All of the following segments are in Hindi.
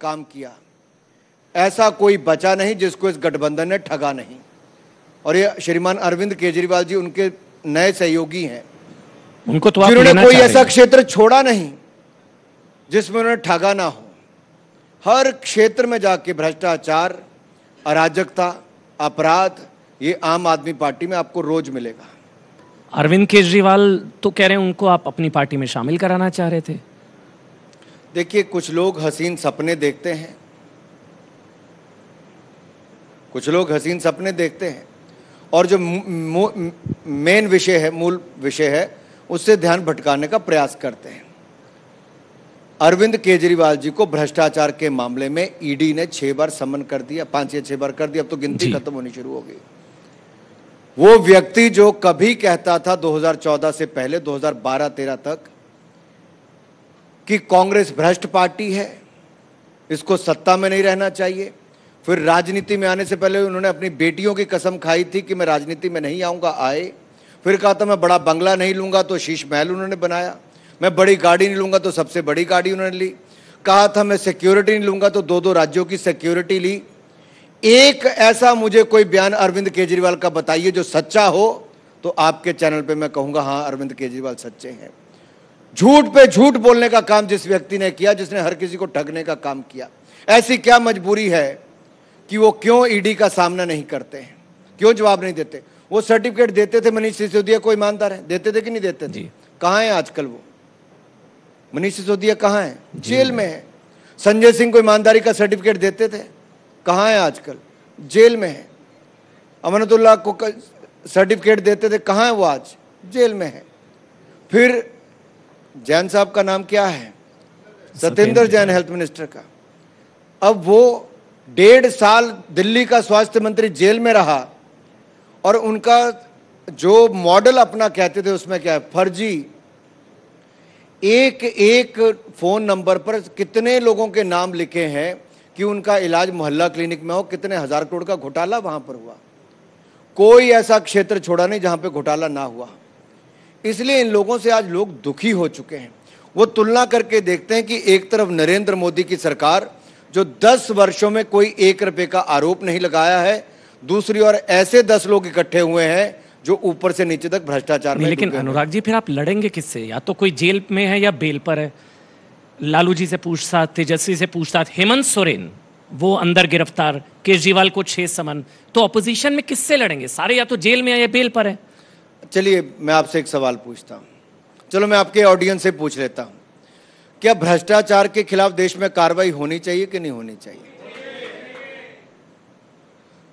काम किया ऐसा कोई बचा नहीं जिसको इस गठबंधन ने ठगा नहीं और ये श्रीमान अरविंद केजरीवाल जी उनके नए सहयोगी हैं उनको तो उन्होंने कोई ऐसा क्षेत्र छोड़ा नहीं जिसमें उन्होंने ठगा ना हो हर क्षेत्र में जाके भ्रष्टाचार अराजकता अपराध ये आम आदमी पार्टी में आपको रोज मिलेगा अरविंद केजरीवाल तो कह रहे हैं उनको आप अपनी पार्टी में शामिल कराना चाह रहे थे देखिए कुछ लोग हसीन सपने देखते हैं कुछ लोग हसीन सपने देखते हैं और जो मेन विषय है मूल विषय है उससे ध्यान भटकाने का प्रयास करते हैं अरविंद केजरीवाल जी को भ्रष्टाचार के मामले में ईडी ने छह बार समन कर दिया पांच या छह बार कर दिया अब तो गिनती खत्म होनी शुरू हो गई वो व्यक्ति जो कभी कहता था 2014 से पहले 2012-13 तक कि कांग्रेस भ्रष्ट पार्टी है इसको सत्ता में नहीं रहना चाहिए फिर राजनीति में आने से पहले उन्होंने अपनी बेटियों की कसम खाई थी कि मैं राजनीति में नहीं आऊँगा आए फिर कहा था मैं बड़ा बंगला नहीं लूँगा तो शीश महल उन्होंने बनाया मैं बड़ी गाड़ी नहीं लूँगा तो सबसे बड़ी गाड़ी उन्होंने ली कहा था मैं सिक्योरिटी नहीं लूँगा तो दो दो राज्यों की सिक्योरिटी ली एक ऐसा मुझे कोई बयान अरविंद केजरीवाल का बताइए जो सच्चा हो तो आपके चैनल पे मैं कहूँगा हाँ अरविंद केजरीवाल सच्चे हैं झूठ पे झूठ बोलने का काम जिस व्यक्ति ने किया जिसने हर किसी को ठगने का काम किया ऐसी क्या मजबूरी है कि वो क्यों ईडी का सामना नहीं करते हैं क्यों जवाब नहीं देते वो सर्टिफिकेट देते थे मनीष सिसोदिया को ईमानदार है देते थे कि नहीं देते थे कहाँ है आजकल वो मनीष सिसोदिया कहाँ है जेल में है संजय सिंह को ईमानदारी का सर्टिफिकेट देते थे कहाँ है आजकल जेल में है अमनतुल्ला को सर्टिफिकेट देते थे कहाँ है वो आज जेल में है फिर जैन साहब का नाम क्या है सत्येंद्र जैन हेल्थ मिनिस्टर का अब वो डेढ़ साल दिल्ली का स्वास्थ्य मंत्री जेल में रहा और उनका जो मॉडल अपना कहते थे उसमें क्या है फर्जी एक एक फोन नंबर पर कितने लोगों के नाम लिखे हैं कि उनका इलाज मोहल्ला क्लिनिक में हो कितने हजार करोड़ का घोटाला वहां पर हुआ कोई ऐसा क्षेत्र छोड़ा नहीं जहां पे घोटाला ना हुआ इसलिए इन लोगों से आज लोग दुखी हो चुके हैं वो तुलना करके देखते हैं कि एक तरफ नरेंद्र मोदी की सरकार जो 10 वर्षों में कोई एक रुपए का आरोप नहीं लगाया है दूसरी ओर ऐसे 10 लोग इकट्ठे हुए हैं जो ऊपर से नीचे तक भ्रष्टाचार में लेकिन अनुराग जी फिर आप लड़ेंगे किससे या तो कोई जेल में है या बेल पर है लालू जी से पूछताछ तेजस्वी से पूछताछ हेमंत सोरेन वो अंदर गिरफ्तार केजरीवाल को छह समन तो अपोजिशन में किससे लड़ेंगे सारे या तो जेल में है या बेल पर है चलिए मैं आपसे एक सवाल पूछता हूँ चलो मैं आपके ऑडियंस से पूछ लेता हूँ क्या भ्रष्टाचार के खिलाफ देश में कार्रवाई होनी चाहिए कि नहीं होनी चाहिए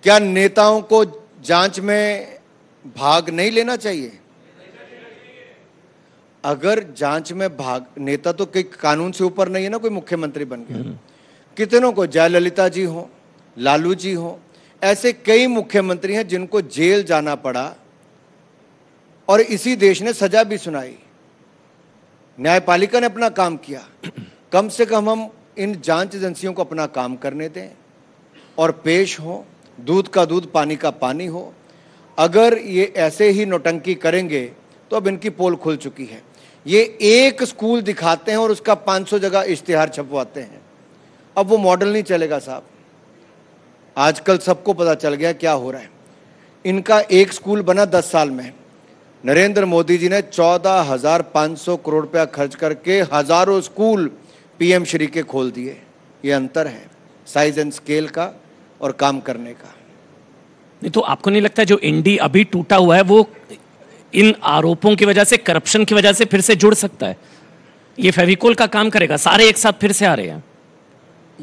क्या नेताओं को जांच में भाग नहीं लेना चाहिए अगर जांच में भाग नेता तो कई कानून से ऊपर नहीं है ना कोई मुख्यमंत्री बन गया हम्म। कितनों को जयललिता जी हो लालू जी हो ऐसे कई मुख्यमंत्री हैं जिनको जेल जाना पड़ा और इसी देश ने सजा भी सुनाई न्यायपालिका ने अपना काम किया कम से कम हम इन जांच एजेंसियों को अपना काम करने दें और पेश हो दूध का दूध पानी का पानी हो अगर ये ऐसे ही नोटंकी करेंगे तो अब इनकी पोल खुल चुकी है ये एक स्कूल दिखाते हैं और उसका 500 जगह इश्तिहार छपवाते हैं अब वो मॉडल नहीं चलेगा साहब आजकल सबको पता चल गया क्या हो रहा है इनका एक स्कूल बना दस साल में नरेंद्र मोदी जी ने चौदह हजार पाँच सौ करोड़ रुपया खर्च करके हजारों स्कूल पीएम श्री के खोल दिए ये अंतर है साइज एंड स्केल का और काम करने का नहीं तो आपको नहीं लगता जो इंडी अभी टूटा हुआ है वो इन आरोपों की वजह से करप्शन की वजह से फिर से जुड़ सकता है ये फेविकोल का काम करेगा सारे एक साथ फिर से आ रहे हैं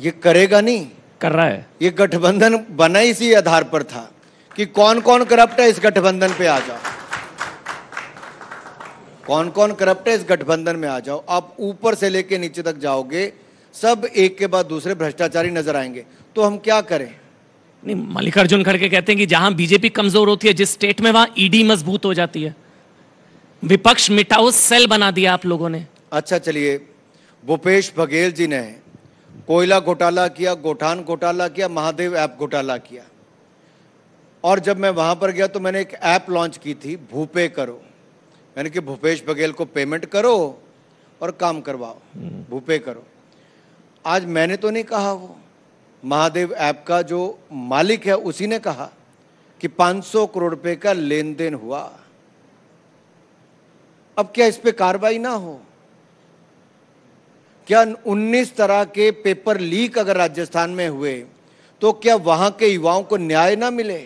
ये करेगा नहीं कर रहा है ये गठबंधन बना इसी आधार पर था कि कौन कौन करप्ट है इस गठबंधन पे आ जाओ कौन कौन करप्ट है इस गठबंधन में आ जाओ आप ऊपर से लेके नीचे तक जाओगे सब एक के बाद दूसरे भ्रष्टाचारी नजर आएंगे तो हम क्या करें नहीं मल्लिकार्जुन खड़के कहते हैं कि जहां बीजेपी कमजोर होती है जिस स्टेट में वहां ईडी मजबूत हो जाती है विपक्ष मिटाओ सेल बना दिया आप लोगों ने अच्छा चलिए भूपेश बघेल जी ने कोयला घोटाला किया गोठान घोटाला किया महादेव ऐप घोटाला किया और जब मैं वहां पर गया तो मैंने एक ऐप लॉन्च की थी भूपे करो मैंने कि भूपेश बघेल को पेमेंट करो और काम करवाओ हम्म। भूपे करो आज मैंने तो नहीं कहा वो महादेव ऐप का जो मालिक है उसी ने कहा कि 500 करोड़ रुपए का लेन देन हुआ अब क्या इस पे कार्रवाई ना हो क्या 19 तरह के पेपर लीक अगर राजस्थान में हुए तो क्या वहां के युवाओं को न्याय ना मिले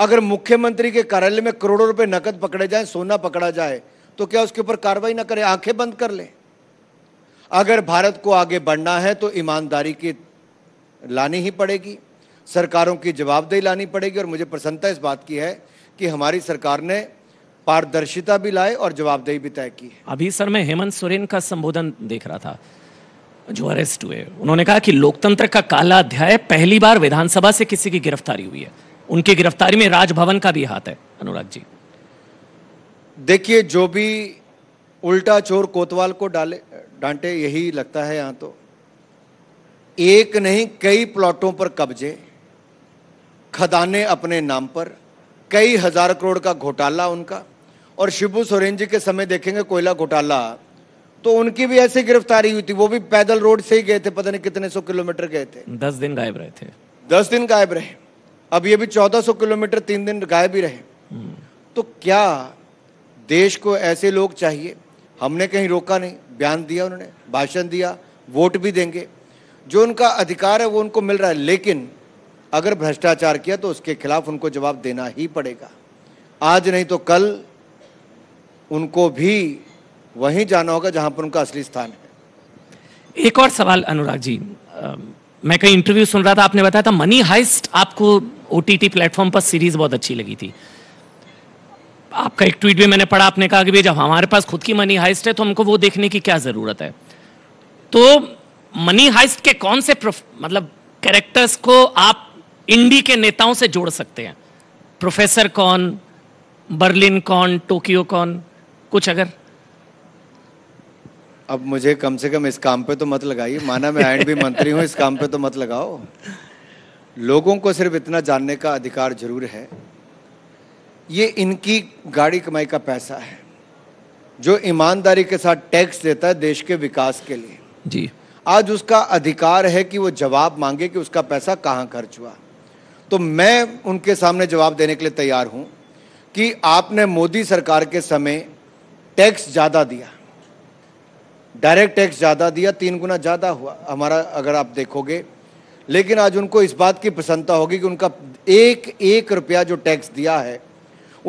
अगर मुख्यमंत्री के कार्यालय में करोड़ों रुपए नकद पकड़े जाए सोना पकड़ा जाए तो क्या उसके ऊपर कार्रवाई ना करें आंखें बंद कर लें अगर भारत को आगे बढ़ना है तो ईमानदारी की लानी ही पड़ेगी सरकारों की जवाबदेही लानी पड़ेगी और मुझे प्रसन्नता इस बात की है कि हमारी सरकार ने पारदर्शिता भी लाए और जवाबदेही भी तय की अभी सर मैं हेमंत सोरेन का संबोधन देख रहा था जो अरेस्ट हुए उन्होंने कहा कि लोकतंत्र का काला अध्याय पहली बार विधानसभा से किसी की गिरफ्तारी हुई है उनकी गिरफ्तारी में राजभवन का भी हाथ है अनुराग जी देखिए जो भी उल्टा चोर कोतवाल को डाले डांटे यही लगता है यहां तो एक नहीं कई प्लॉटों पर कब्जे खदाने अपने नाम पर कई हजार करोड़ का घोटाला उनका और शिबू सोरेन जी के समय देखेंगे कोयला घोटाला तो उनकी भी ऐसी गिरफ्तारी हुई थी वो भी पैदल रोड से ही गए थे पता नहीं कितने सौ किलोमीटर गए थे दस दिन गायब रहे थे दस दिन गायब रहे अब ये भी 1400 किलोमीटर तीन दिन गायब ही रहे तो क्या देश को ऐसे लोग चाहिए हमने कहीं रोका नहीं बयान दिया उन्होंने भाषण दिया वोट भी देंगे जो उनका अधिकार है वो उनको मिल रहा है लेकिन अगर भ्रष्टाचार किया तो उसके खिलाफ उनको जवाब देना ही पड़ेगा आज नहीं तो कल उनको भी वहीं जाना होगा जहां पर उनका असली स्थान है एक और सवाल अनुराग जी आ, मैं कहीं इंटरव्यू सुन रहा था आपने बताया था मनी हाइस्ट आपको ओ टी प्लेटफॉर्म पर सीरीज़ बहुत अच्छी लगी थी आपका एक ट्वीट भी मैंने पढ़ा आपने कहा कि भाई जब हमारे पास खुद की मनी हाइस्ट है तो हमको वो देखने की क्या ज़रूरत है तो मनी हाइस्ट के कौन से मतलब कैरेक्टर्स को आप इंडी के नेताओं से जोड़ सकते हैं प्रोफेसर कौन बर्लिन कौन टोक्यो कौन कुछ अगर अब मुझे कम से कम इस काम पे तो मत लगाइए माना मैं एंड भी मंत्री हूं इस काम पे तो मत लगाओ लोगों को सिर्फ इतना जानने का अधिकार जरूर है ये इनकी गाड़ी कमाई का पैसा है जो ईमानदारी के साथ टैक्स देता है देश के विकास के लिए जी आज उसका अधिकार है कि वो जवाब मांगे कि उसका पैसा कहाँ खर्च हुआ तो मैं उनके सामने जवाब देने के लिए तैयार हूँ कि आपने मोदी सरकार के समय टैक्स ज़्यादा दिया डायरेक्ट टैक्स ज़्यादा दिया तीन गुना ज़्यादा हुआ हमारा अगर आप देखोगे लेकिन आज उनको इस बात की प्रसन्नता होगी कि उनका एक एक रुपया जो टैक्स दिया है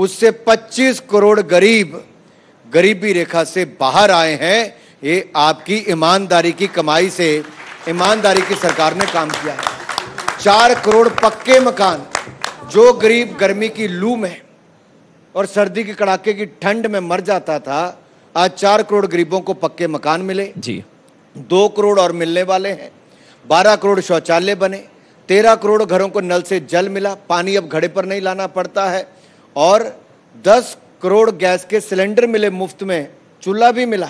उससे 25 करोड़ गरीब गरीबी रेखा से बाहर आए हैं ये आपकी ईमानदारी की कमाई से ईमानदारी की सरकार ने काम किया है चार करोड़ पक्के मकान जो गरीब गर्मी की लू में और सर्दी के कड़ाके की ठंड में मर जाता था आज चार करोड़ गरीबों को पक्के मकान मिले जी दो करोड़ और मिलने वाले हैं बारह करोड़ शौचालय बने तेरह करोड़ घरों को नल से जल मिला पानी अब घड़े पर नहीं लाना पड़ता है और दस करोड़ गैस के सिलेंडर मिले मुफ्त में चूल्हा भी मिला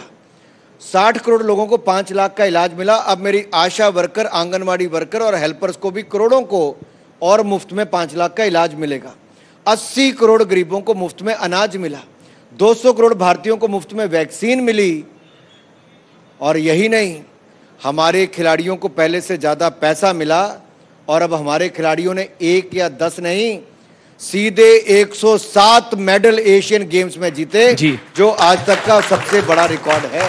साठ करोड़ लोगों को पाँच लाख का इलाज मिला अब मेरी आशा वर्कर आंगनवाड़ी वर्कर और हेल्पर्स को भी करोड़ों को और मुफ्त में पाँच लाख का इलाज मिलेगा अस्सी करोड़ गरीबों को मुफ्त में अनाज मिला सौ करोड़ भारतीयों को मुफ्त में वैक्सीन मिली और यही नहीं हमारे खिलाड़ियों को पहले से ज़्यादा पैसा मिला और अब हमारे खिलाड़ियों ने एक या दस नहीं सीधे 107 मेडल एशियन गेम्स में जीते जी। जो आज तक का सबसे बड़ा रिकॉर्ड है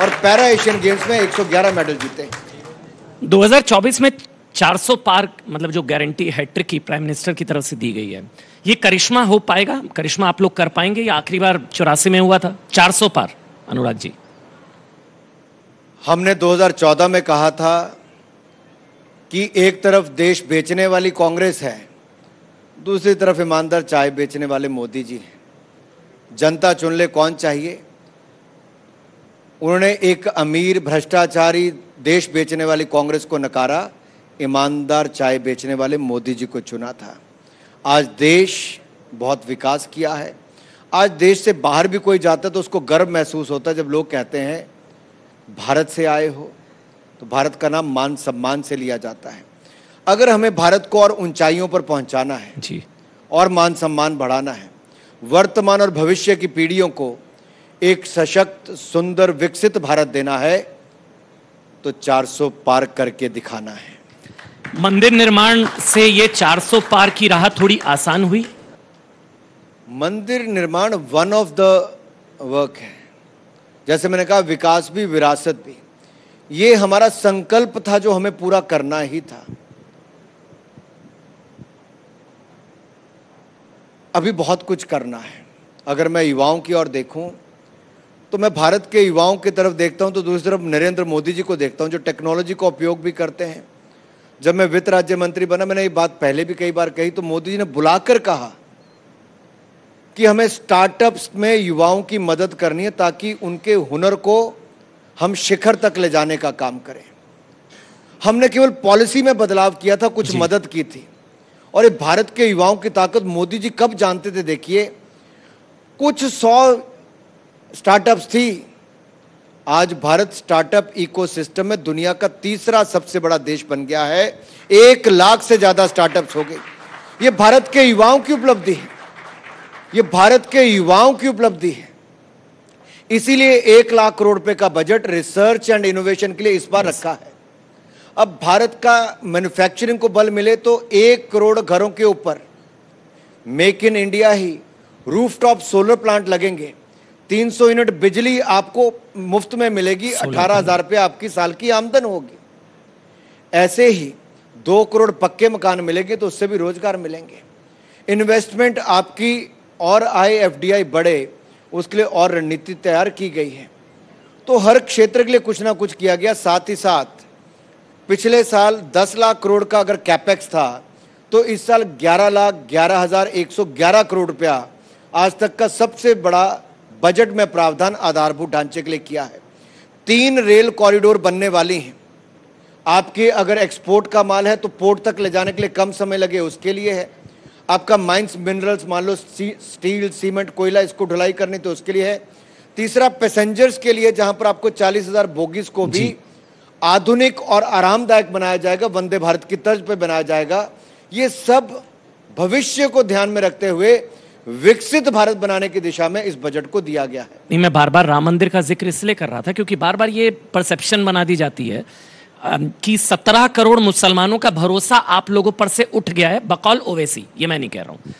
और पैरा एशियन गेम्स में 111 मेडल जीते 2024 में 400 पार मतलब जो गारंटी हैट्रिक की प्राइम मिनिस्टर की तरफ से दी गई है ये करिश्मा हो पाएगा करिश्मा आप लोग कर पाएंगे या आखिरी बार चौरासी में हुआ था 400 पार अनुराग जी हमने 2014 में कहा था कि एक तरफ देश बेचने वाली कांग्रेस है दूसरी तरफ ईमानदार चाय बेचने वाले मोदी जी हैं जनता चुन ले कौन चाहिए उन्होंने एक अमीर भ्रष्टाचारी देश बेचने वाली कांग्रेस को नकारा ईमानदार चाय बेचने वाले मोदी जी को चुना था आज देश बहुत विकास किया है आज देश से बाहर भी कोई जाता है तो उसको गर्व महसूस होता है जब लोग कहते हैं भारत से आए हो तो भारत का नाम मान सम्मान से लिया जाता है अगर हमें भारत को और ऊंचाइयों पर पहुंचाना है जी और मान सम्मान बढ़ाना है वर्तमान और भविष्य की पीढ़ियों को एक सशक्त सुंदर विकसित भारत देना है तो 400 पार करके दिखाना है मंदिर निर्माण से ये 400 पार की राह थोड़ी आसान हुई मंदिर निर्माण वन ऑफ द वर्क है जैसे मैंने कहा विकास भी विरासत भी ये हमारा संकल्प था जो हमें पूरा करना ही था अभी बहुत कुछ करना है अगर मैं युवाओं की ओर देखूं तो मैं भारत के युवाओं की तरफ देखता हूं तो दूसरी तरफ नरेंद्र मोदी जी को देखता हूं जो टेक्नोलॉजी का उपयोग भी करते हैं जब मैं वित्त राज्य मंत्री बना मैंने ये बात पहले भी कई बार कही तो मोदी जी ने बुलाकर कहा कि हमें स्टार्टअप्स में युवाओं की मदद करनी है ताकि उनके हुनर को हम शिखर तक ले जाने का काम करें हमने केवल पॉलिसी में बदलाव किया था कुछ मदद की थी और ये भारत के युवाओं की ताकत मोदी जी कब जानते थे देखिए कुछ सौ स्टार्टअप्स थी आज भारत स्टार्टअप इकोसिस्टम में दुनिया का तीसरा सबसे बड़ा देश बन गया है एक लाख से ज्यादा स्टार्टअप्स हो गए ये भारत के युवाओं की उपलब्धि है ये भारत के युवाओं की उपलब्धि है इसीलिए एक लाख करोड़ रुपए का बजट रिसर्च एंड इनोवेशन के लिए इस बार रखा है अब भारत का मैन्युफैक्चरिंग को बल मिले तो एक करोड़ घरों के ऊपर मेक इन इंडिया ही रूफटॉप सोलर प्लांट लगेंगे 300 यूनिट बिजली आपको मुफ्त में मिलेगी अठारह हजार रुपये आपकी साल की आमदन होगी ऐसे ही दो करोड़ पक्के मकान मिलेंगे तो उससे भी रोजगार मिलेंगे इन्वेस्टमेंट आपकी और आए एफ बढ़े उसके लिए और रणनीति तैयार की गई है तो हर क्षेत्र के लिए कुछ ना कुछ किया गया साथ ही साथ पिछले साल 10 लाख करोड़ का अगर कैपेक्स था तो इस साल ग्यारह लाख ग्यारह हजार एक सौ ग्यारह करोड़ रुपया आज तक का सबसे बड़ा बजट में प्रावधान आधारभूत ढांचे के लिए किया है तीन रेल कॉरिडोर बनने वाली हैं आपके अगर एक्सपोर्ट का माल है तो पोर्ट तक ले जाने के लिए कम समय लगे उसके लिए है आपका माइंस मिनरल्स मान लो स्टील सीमेंट कोयला इसको ढुलाई करनी तो उसके लिए है तीसरा पैसेंजर्स के लिए जहां पर आपको चालीस हजार बोगीस को भी आधुनिक और आरामदायक बनाया जाएगा वंदे भारत की तर्ज पर बनाया जाएगा ये सब भविष्य को ध्यान में रखते हुए विकसित भारत बनाने की दिशा में इस बजट को दिया गया है नहीं मैं बार बार राम मंदिर का जिक्र इसलिए कर रहा था क्योंकि बार बार ये परसेप्शन बना दी जाती है कि सत्रह करोड़ मुसलमानों का भरोसा आप लोगों पर से उठ गया है बकौल ओवैसी ये मैं नहीं कह रहा हूँ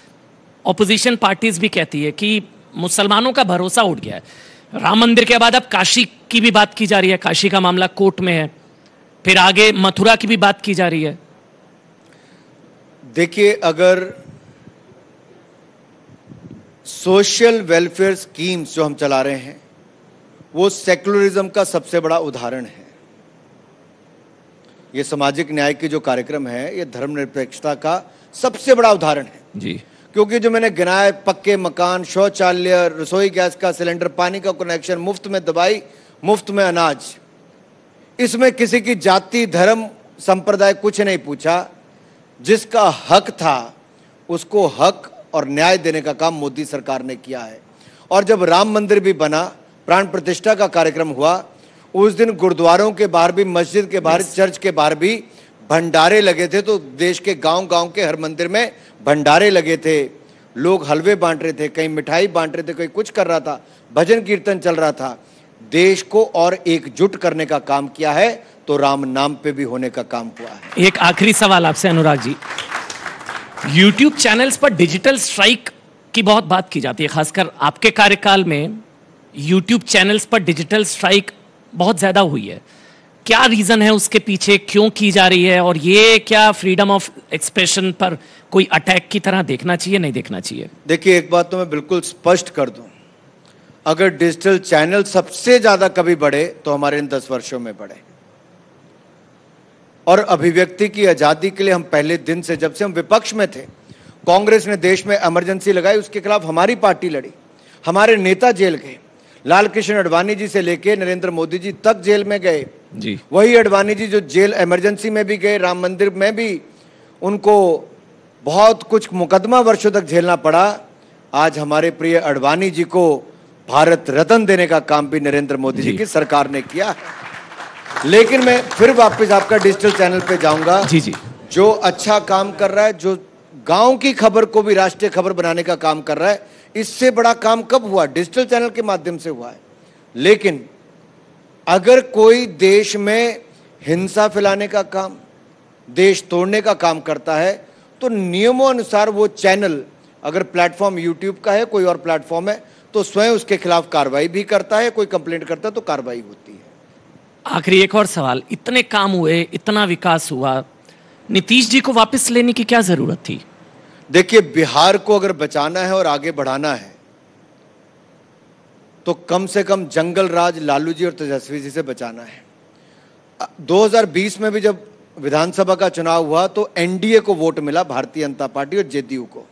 ऑपोजिशन पार्टीज भी कहती है कि मुसलमानों का भरोसा उठ गया है राम मंदिर के बाद अब काशी की भी बात की जा रही है काशी का मामला कोर्ट में है फिर आगे मथुरा की भी बात की जा रही है देखिए अगर सोशल वेलफेयर स्कीम्स जो हम चला रहे हैं वो सेकुलरिज्म का सबसे बड़ा उदाहरण है ये सामाजिक न्याय के जो कार्यक्रम है ये धर्मनिरपेक्षता का सबसे बड़ा उदाहरण है जी क्योंकि जो मैंने गिनाए पक्के मकान शौचालय रसोई गैस का सिलेंडर पानी का कनेक्शन मुफ्त में दवाई मुफ्त में अनाज इसमें किसी की जाति धर्म संप्रदाय कुछ नहीं पूछा जिसका हक था उसको हक और न्याय देने का काम मोदी सरकार ने किया है और जब राम मंदिर भी बना प्राण प्रतिष्ठा का कार्यक्रम हुआ उस दिन गुरुद्वारों के बाहर भी मस्जिद के बाहर चर्च के बाहर भी भंडारे लगे थे तो देश के गांव गांव के हर मंदिर में भंडारे लगे थे लोग हलवे बांट रहे थे कहीं मिठाई बांट रहे थे कहीं कुछ कर रहा था भजन कीर्तन चल रहा था देश को और एकजुट करने का काम किया है तो राम नाम पे भी होने का काम हुआ है एक आखिरी सवाल आपसे अनुराग जी यूट्यूब चैनल्स पर डिजिटल स्ट्राइक की बहुत बात की जाती है खासकर आपके कार्यकाल में YouTube चैनल्स पर डिजिटल स्ट्राइक बहुत ज़्यादा हुई है क्या रीज़न है उसके पीछे क्यों की जा रही है और ये क्या फ्रीडम ऑफ एक्सप्रेशन पर कोई अटैक की तरह देखना चाहिए नहीं देखना चाहिए देखिए एक बात तो मैं बिल्कुल स्पष्ट कर दूं अगर डिजिटल चैनल सबसे ज़्यादा कभी बढ़े तो हमारे इन दस वर्षों में बढ़े और अभिव्यक्ति की आज़ादी के लिए हम पहले दिन से जब से हम विपक्ष में थे कांग्रेस ने देश में इमरजेंसी लगाई उसके खिलाफ हमारी पार्टी लड़ी हमारे नेता जेल गए लाल कृष्ण अडवाणी जी से लेके नरेंद्र मोदी जी तक जेल में गए जी वही अडवाणी जी जो जेल इमरजेंसी में भी गए राम मंदिर में भी उनको बहुत कुछ मुकदमा वर्षों तक झेलना पड़ा आज हमारे प्रिय अडवाणी जी को भारत रत्न देने का काम भी नरेंद्र मोदी जी, जी की सरकार ने किया लेकिन मैं फिर वापस आपका डिजिटल चैनल पे जाऊंगा जी जी जो अच्छा काम कर रहा है जो गांव की खबर को भी राष्ट्रीय खबर बनाने का काम कर रहा है इससे बड़ा काम कब हुआ डिजिटल चैनल के माध्यम से हुआ है लेकिन अगर कोई देश में हिंसा फैलाने का काम देश तोड़ने का काम करता है तो नियमों अनुसार वो चैनल अगर प्लेटफॉर्म यूट्यूब का है कोई और प्लेटफॉर्म है तो स्वयं उसके खिलाफ कार्रवाई भी करता है कोई कंप्लेंट करता है तो कार्रवाई होती है आखिरी एक और सवाल इतने काम हुए इतना विकास हुआ नीतीश जी को वापस लेने की क्या जरूरत थी देखिए बिहार को अगर बचाना है और आगे बढ़ाना है तो कम से कम जंगल राज लालू जी और तेजस्वी जी से बचाना है 2020 में भी जब विधानसभा का चुनाव हुआ तो एनडीए को वोट मिला भारतीय जनता पार्टी और जेडीयू को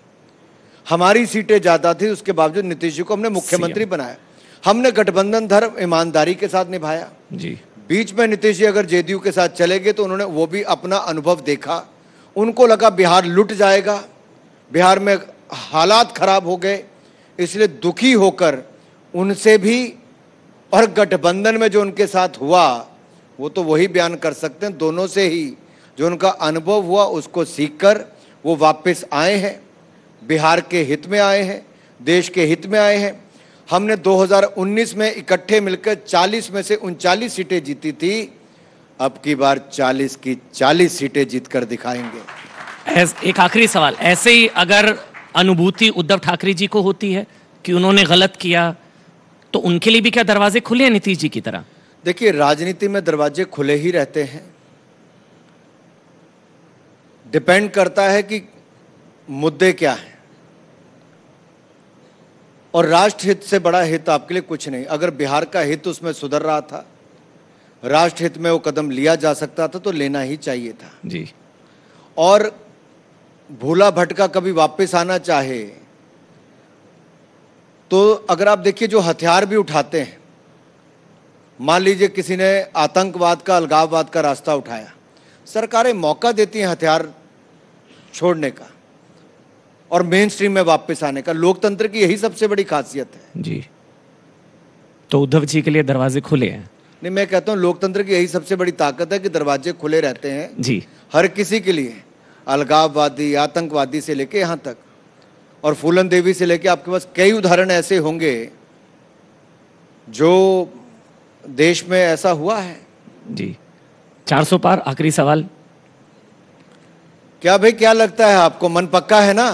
हमारी सीटें ज़्यादा थी उसके बावजूद नीतीश जी को हमने मुख्यमंत्री बनाया हमने गठबंधन धर्म ईमानदारी के साथ निभाया जी बीच में नीतीश जी अगर जेडीयू के साथ चले गए तो उन्होंने वो भी अपना अनुभव देखा उनको लगा बिहार लुट जाएगा बिहार में हालात खराब हो गए इसलिए दुखी होकर उनसे भी और गठबंधन में जो उनके साथ हुआ वो तो वही बयान कर सकते हैं दोनों से ही जो उनका अनुभव हुआ उसको सीखकर वो वापस आए हैं बिहार के हित में आए हैं देश के हित में आए हैं हमने 2019 में इकट्ठे मिलकर 40 में से उनचालीस सीटें जीती थी अब की बार 40 की 40 सीटें जीतकर दिखाएंगे एस, एक आखिरी सवाल ऐसे ही अगर अनुभूति उद्धव ठाकरे जी को होती है कि उन्होंने गलत किया तो उनके लिए भी क्या दरवाजे खुले हैं नीतीश जी की तरह देखिए राजनीति में दरवाजे खुले ही रहते हैं डिपेंड करता है कि मुद्दे क्या है और राष्ट्र हित से बड़ा हित तो आपके लिए कुछ नहीं अगर बिहार का हित उसमें सुधर रहा था राष्ट्र हित में वो कदम लिया जा सकता था तो लेना ही चाहिए था जी और भोला भटका कभी वापस आना चाहे तो अगर आप देखिए जो हथियार भी उठाते हैं मान लीजिए किसी ने आतंकवाद का अलगाववाद का रास्ता उठाया सरकारें मौका देती हैं हथियार छोड़ने का और मेन स्ट्रीम में वापस आने का लोकतंत्र की यही सबसे बड़ी खासियत है जी तो उद्धव जी के लिए दरवाजे खुले हैं नहीं मैं कहता हूँ लोकतंत्र की यही सबसे बड़ी ताकत है कि दरवाजे खुले रहते हैं जी हर किसी के लिए अलगाववादी आतंकवादी से लेके यहाँ तक और फूलन देवी से लेके आपके पास कई उदाहरण ऐसे होंगे जो देश में ऐसा हुआ है जी 400 पार आखिरी सवाल क्या भाई क्या लगता है आपको मन पक्का है ना